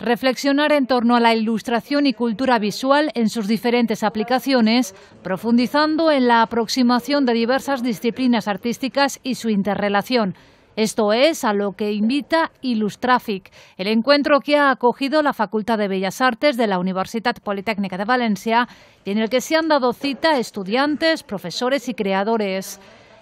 reflexionar en torno a la ilustración y cultura visual en sus diferentes aplicaciones, profundizando en la aproximación de diversas disciplinas artísticas y su interrelación. Esto es a lo que invita Ilustrafic, el encuentro que ha acogido la Facultad de Bellas Artes de la Universidad Politécnica de Valencia y en el que se han dado cita estudiantes, profesores y creadores.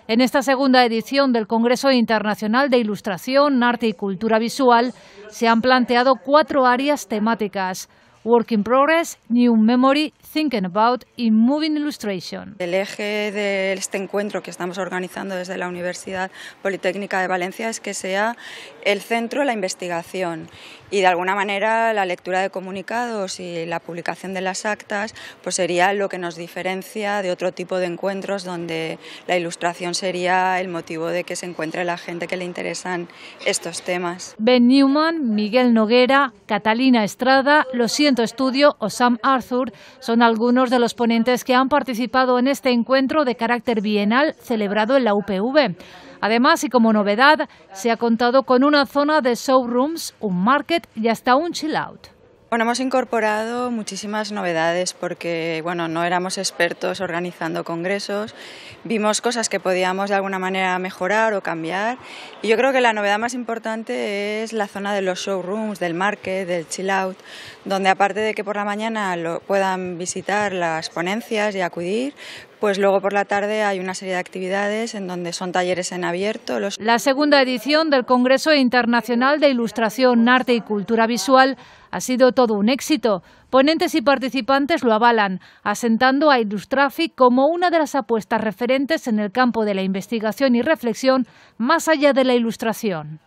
En esta segunda edición del Congreso Internacional de Ilustración, Arte y Cultura Visual se han planteado cuatro áreas temáticas Work in Progress, New Memory, Thinking About y Moving Illustration. El eje de este encuentro que estamos organizando desde la Universidad Politécnica de Valencia es que sea el centro de la investigación y de alguna manera la lectura de comunicados y la publicación de las actas pues sería lo que nos diferencia de otro tipo de encuentros donde la ilustración sería el motivo de que se encuentre la gente que le interesan estos temas. Ben Newman, Miguel Noguera, Catalina Estrada, los Estudio o Sam Arthur son algunos de los ponentes que han participado en este encuentro de carácter bienal celebrado en la UPV. Además, y como novedad, se ha contado con una zona de showrooms, un market y hasta un chill out. Bueno, hemos incorporado muchísimas novedades porque, bueno, no éramos expertos organizando congresos, vimos cosas que podíamos de alguna manera mejorar o cambiar y yo creo que la novedad más importante es la zona de los showrooms, del market, del chill out, donde aparte de que por la mañana lo puedan visitar las ponencias y acudir, pues luego por la tarde hay una serie de actividades en donde son talleres en abierto. La segunda edición del Congreso Internacional de Ilustración, Arte y Cultura Visual ha sido todo un éxito. Ponentes y participantes lo avalan, asentando a Illustrafic como una de las apuestas referentes en el campo de la investigación y reflexión más allá de la ilustración.